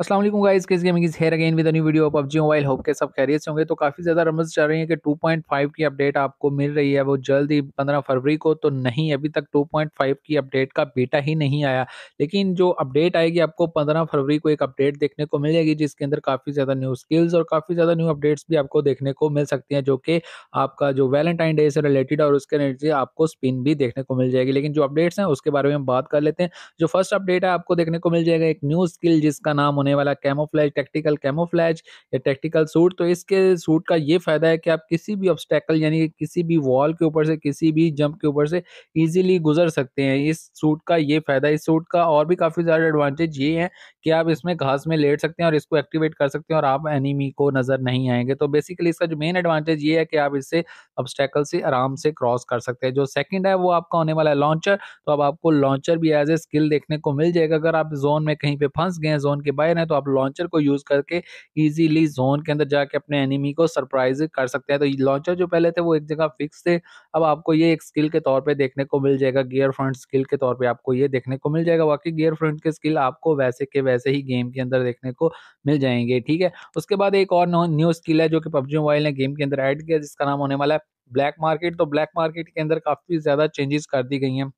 Aslam guys किस gaming is here again with new video PUBG mobile hope के सब खैरियत से होंगे तो काफ़ी ज़्यादा रमज चल रही है कि 2.5 की अपडेट आपको मिल रही है वो जल्द ही 15 फरवरी को तो नहीं अभी तक 2.5 की अपडेट का बेटा ही नहीं आया लेकिन जो अपडेट आएगी आपको 15 फरवरी को एक अपडेट देखने को मिल जाएगी जिसके अंदर काफ़ी ज़्यादा न्यू स्किल्स और काफ़ी ज़्यादा न्यू अपडेट्स भी आपको देखने को मिल सकती हैं जो कि आपका जो वैलेंटाइन डे से रिलेटेड और उसके रिलेटेड आपको स्पिन भी देखने को मिल जाएगी लेकिन जो अपडेट्स हैं उसके बारे में हम बात कर लेते हैं जो फर्स्ट अपडेट है आपको देखने को मिल जाएगा एक न्यू स्किल जिसका नाम उन्हें होने वाला कैमोफ्लैज टेक्टिकल कैमोफ्लैज या टेक्टिकल सूट तो इसके सूट का ये फ़ायदा है कि आप किसी भी ऑब्स्टेकल यानी किसी भी वॉल के ऊपर से किसी भी जंप के ऊपर से ईजिली गुजर सकते हैं इस सूट का ये फ़ायदा इस सूट का और भी काफ़ी ज़्यादा एडवांटेज ये है कि आप इसमें घास में लेट सकते हैं और इसको एक्टिवेट कर सकते हैं और आप एनिमी को नज़र नहीं आएंगे तो बेसिकली इसका जो मेन एडवांटेज ये है कि आप इससे ऑब्स्टेकल से आराम से क्रॉस कर सकते हैं जो सेकेंड है वो आपका होने वाला है लॉन्चर तो अब आपको लॉन्चर भी एज ए स्किल देखने को मिल जाएगा अगर आप जोन में कहीं पे फंस गए हैं जोन के बाहर है तो आप लॉन्चर को यूज करके ईजिली जोन के अंदर जाके अपने एनिमी को सरप्राइज कर सकते हैं तो लॉन्चर जो पहले थे वो एक जगह फिक्स थे अब आपको ये एक स्किल के तौर पर देखने को मिल जाएगा गियर फ्रंट स्किल के तौर पर आपको ये देखने को मिल जाएगा बाकी गियर फ्रंट के स्किल आपको वैसे के वैसे ही गेम के अंदर देखने को मिल जाएंगे ठीक है उसके बाद एक और न्यू स्किल है जो कि पबजी मोबाइल ने गेम के अंदर ऐड किया जिसका नाम होने वाला है ब्लैक मार्केट तो ब्लैक मार्केट के अंदर काफ़ी ज़्यादा चेंजेस कर दी गई हैं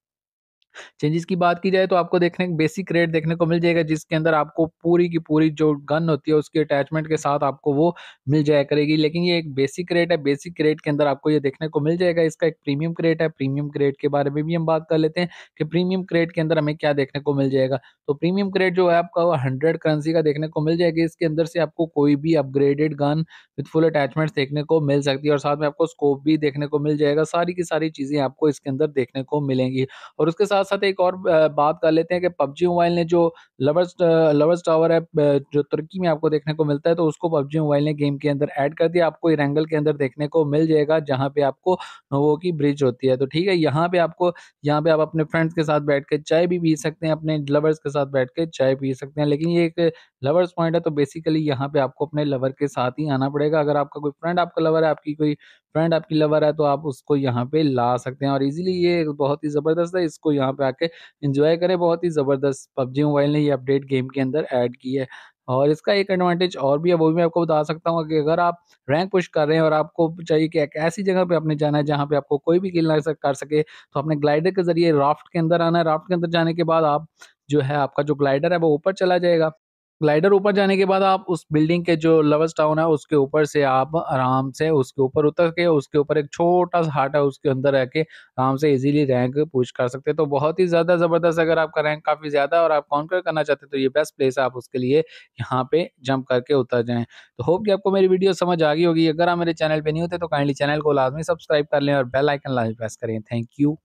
चेंजेस की बात की जाए तो आपको देखने बेसिक रेट देखने को मिल जाएगा जिसके अंदर आपको पूरी की पूरी जो गन होती है उसके अटैचमेंट के साथ आपको वो मिल जाया करेगी लेकिन ये एक बेसिक रेट है बेसिक रेट के अंदर आपको ये देखने को मिल जाएगा इसका एक प्रीमियम क्रेट है प्रीमियम क्रेट के बारे में भी हम बात कर लेते हैं कि प्रीमियम क्रेट के अंदर हमें क्या देखने को मिल जाएगा तो प्रीमियम क्रेट जो है आपका वो हंड्रेड करेंसी का देखने को मिल जाएगा इसके अंदर से आपको कोई भी upgraded gun with full attachment देखने को मिल सकती है और साथ में आपको स्कोप भी देखने को मिल जाएगा सारी की सारी चीज़ें आपको इसके अंदर देखने को मिलेंगी और उसके साथ साथ साथ एक और बात कर लेते हैं कि पबजी मोबाइल ने जो लवर्स लवर्स टावर है जो तुर्की में आपको देखने को मिलता है तो उसको पबजी मोबाइल ने गेम के अंदर ऐड कर दिया आपको इरेंगल के अंदर देखने को मिल जाएगा जहाँ पे आपको नोवो की ब्रिज होती है तो ठीक है यहाँ पे आपको यहाँ पे आप अपने फ्रेंड्स के साथ बैठ के चाय भी पी सकते हैं अपने लवर्स के साथ बैठ के चाय पी सकते हैं लेकिन ये एक लवर्स पॉइंट है तो बेसिकली यहाँ पे आपको अपने लवर के साथ ही आना पड़ेगा अगर आपका कोई फ्रेंड आपका लवर है आपकी कोई फ्रेंड आपकी लवर है तो आप उसको यहाँ पे ला सकते हैं और इजीली ये बहुत ही ज़बरदस्त है इसको यहाँ पे आके इंजॉय करें बहुत ही ज़बरदस्त पबजी मोबाइल ने ये अपडेट गेम के अंदर ऐड की है और इसका एक एडवांटेज और भी है वो भी मैं आपको बता सकता हूँ कि अगर आप रैंक पुश कर रहे हैं और आपको चाहिए कि एक ऐसी जगह पे आपने जाना है जहाँ पे आपको कोई भी किल कर सके तो आपने ग्लाइडर के ज़रिए राफ्ट के अंदर आना है राफ्ट के अंदर जाने के बाद आप जो है आपका जो ग्लाइडर है वो ऊपर चला जाएगा ग्लाइडर ऊपर जाने के बाद आप उस बिल्डिंग के जो लवर्स टाउन है उसके ऊपर से आप आराम से उसके ऊपर उतर के उसके ऊपर एक छोटा सा हाट है उसके अंदर रह के आराम से इजीली रैंक पूछ कर सकते हैं तो बहुत ही ज़्यादा ज़बरदस्त अगर आपका रैंक काफ़ी ज़्यादा और आप कॉन्कर करना चाहते हैं तो ये बेस्ट प्लेस है आप उसके लिए यहाँ पे जंप करके उतर जाएँ तो होप कि आपको मेरी वीडियो समझ आ गई होगी अगर आप मेरे चैनल पर नहीं होते तो काइंडली चैनल को लाजमी सब्सक्राइब कर लें और बेल आइकन लाजमी प्रेस करें थैंक यू